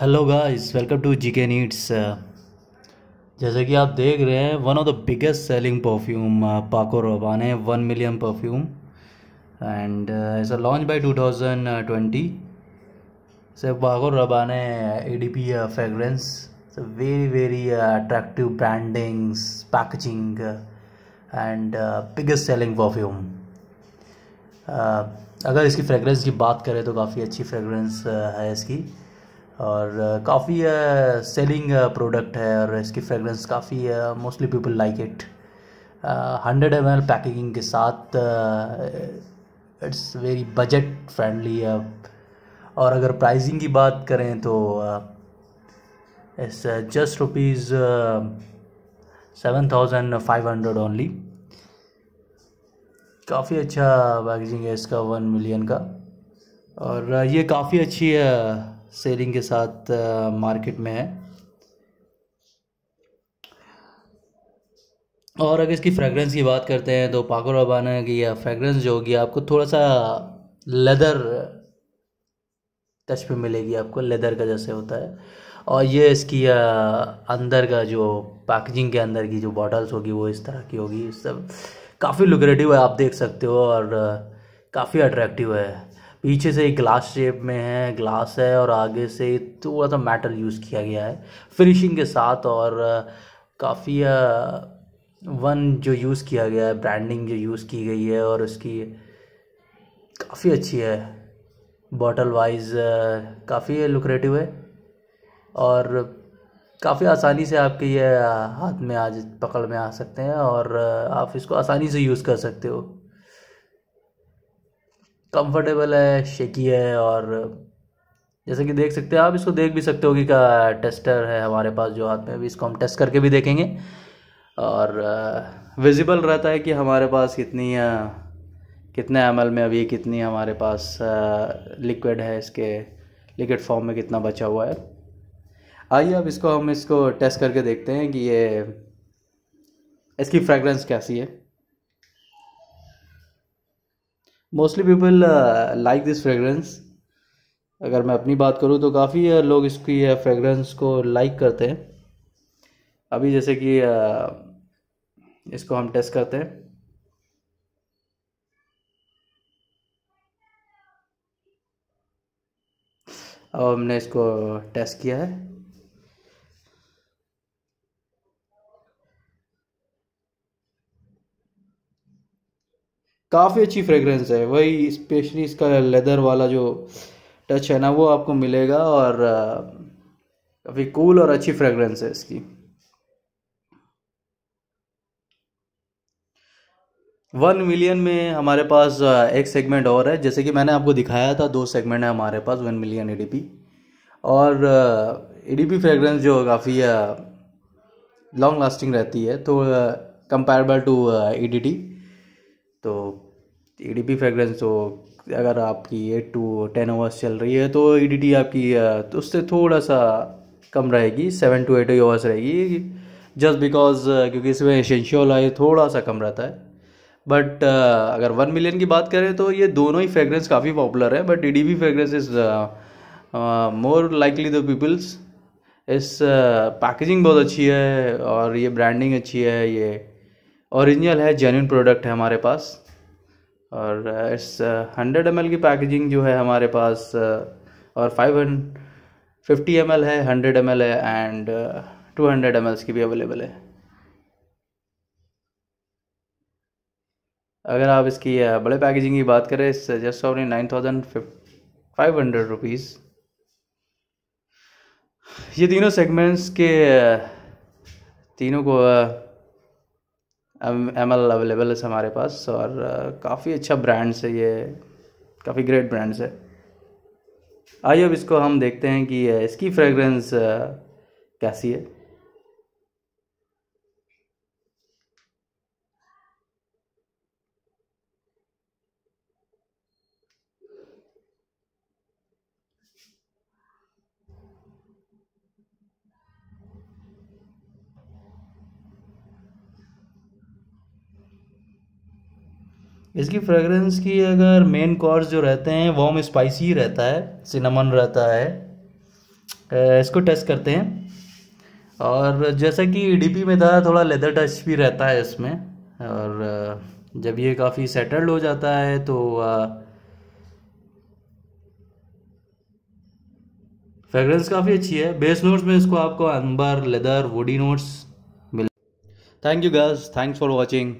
hello guys welcome to G K needs जैसे कि आप देख रहे हैं one of the biggest selling perfume Paco Rabanne है one million perfume and it's launch by 2020 से Paco Rabanne E D P fragrance very very attractive brandings packaging and biggest selling perfume अगर इसकी फ्रेगरेंस की बात करें तो काफ़ी अच्छी फ्रेगरेंस uh, है इसकी और काफ़ी सेलिंग प्रोडक्ट है और इसकी फ्रेगरेंस काफ़ी mostly people like it hundred M L packaging के साथ इट्स वेरी बजट फ्रेंडली और अगर प्राइसिंग की बात करें तो it's just rupees seven thousand five hundred only काफ़ी अच्छा पैकेजिंग है इसका वन मिलियन का और uh, ये काफ़ी अच्छी है uh, सेलिंग के साथ मार्केट में है और अगर इसकी फ्रेगरेंस की बात करते हैं तो पाकुर रबाना की या फ्रेगरेंस जो होगी आपको थोड़ा सा लेदर टच पे मिलेगी आपको लेदर का जैसे होता है और ये इसकी अंदर का जो पैकेजिंग के अंदर की जो बॉटल्स होगी वो इस तरह की होगी सब काफ़ी लुक्रेटिव है आप देख सकते हो और काफ़ी अट्रैक्टिव है पीछे से एक ग्लास शेप में है ग्लास है और आगे से थोड़ा सा मेटल यूज़ किया गया है फिनिशिंग के साथ और काफ़ी वन जो यूज़ किया गया है ब्रांडिंग जो यूज़ की गई है और उसकी काफ़ी अच्छी है बॉटल वाइज काफ़ी लुक्रेटिव है और काफ़ी आसानी से आपके ये हाथ में आज पकड़ में आ सकते हैं और आप इसको आसानी से यूज़ कर सकते हो कंफर्टेबल है शेकी है और जैसे कि देख सकते हैं आप इसको देख भी सकते हो कि का टेस्टर है हमारे पास जो हाथ में अभी इसको हम टेस्ट करके भी देखेंगे और विजिबल रहता है कि हमारे पास कितनी कितने एम में अभी कितनी हमारे पास लिक्विड है इसके लिक्विड फॉर्म में कितना बचा हुआ है आइए अब इसको हम इसको टेस्ट करके देखते हैं कि ये इसकी फ्रेगरेंस कैसी है mostly people like this fragrance अगर मैं अपनी बात करूँ तो काफ़ी uh, लोग इसकी फ्रेगरेंस uh, को लाइक करते हैं अभी जैसे कि uh, इसको हम टेस्ट करते हैं अब हमने इसको टेस्ट किया है काफ़ी अच्छी फ्रेगरेंस है वही स्पेशली इसका लेदर वाला जो टच है ना वो आपको मिलेगा और काफ़ी कूल और अच्छी फ्रेगरेंस है इसकी वन मिलियन में हमारे पास एक सेगमेंट और है जैसे कि मैंने आपको दिखाया था दो सेगमेंट है हमारे पास वन मिलियन ई और ई फ्रेगरेंस जो काफ़ी लॉन्ग लास्टिंग रहती है तो कंपेरेबल टू ई तो ई डी पी फ्रेगरेंस तो अगर आपकी एट टू टेन आवर्स चल रही है तो ई डी टी आपकी तो उससे थोड़ा सा कम रहेगी सेवन टू एट आवर्स रहेगी जस्ट बिकॉज क्योंकि इसमें एसेंशियल ऑयल थोड़ा सा कम रहता है बट अगर वन मिलियन की बात करें तो ये दोनों ही फ्रेगरेंस काफ़ी पॉपुलर है but E D P fragrance is more likely the peoples इस पैकेजिंग बहुत अच्छी है और ये ब्रांडिंग अच्छी है ये ओरिजिनल है जेन्यून प्रोडक्ट है हमारे पास और uh, इस हंड्रेड uh, एम की पैकेजिंग जो है हमारे पास uh, और फाइव फिफ्टी एम है हंड्रेड एम है एंड टू हंड्रेड एम की भी अवेलेबल है अगर आप इसकी बड़े पैकेजिंग की बात करें इस just of nine thousand five hundred rupees ये तीनों सेगमेंट्स के तीनों को एम एल अवेलेबल है हमारे पास और uh, काफ़ी अच्छा ब्रांड्स है ये काफ़ी ग्रेट ब्रांड्स है आइए अब इसको हम देखते हैं कि uh, इसकी फ्रेगरेंस uh, कैसी है इसकी फ्रेगरेंस की अगर मेन कॉर्स जो रहते हैं वॉम स्पाइसी रहता है सिनेमन रहता है इसको टेस्ट करते हैं और जैसा कि डीपी में था थोड़ा लेदर टच भी रहता है इसमें और जब ये काफ़ी सेटल्ड हो जाता है तो फ्रेगरेंस काफ़ी अच्छी है बेस नोट्स में इसको आपको अंबर लेदर वुडी नोट्स मिल thank you girls thanks for watching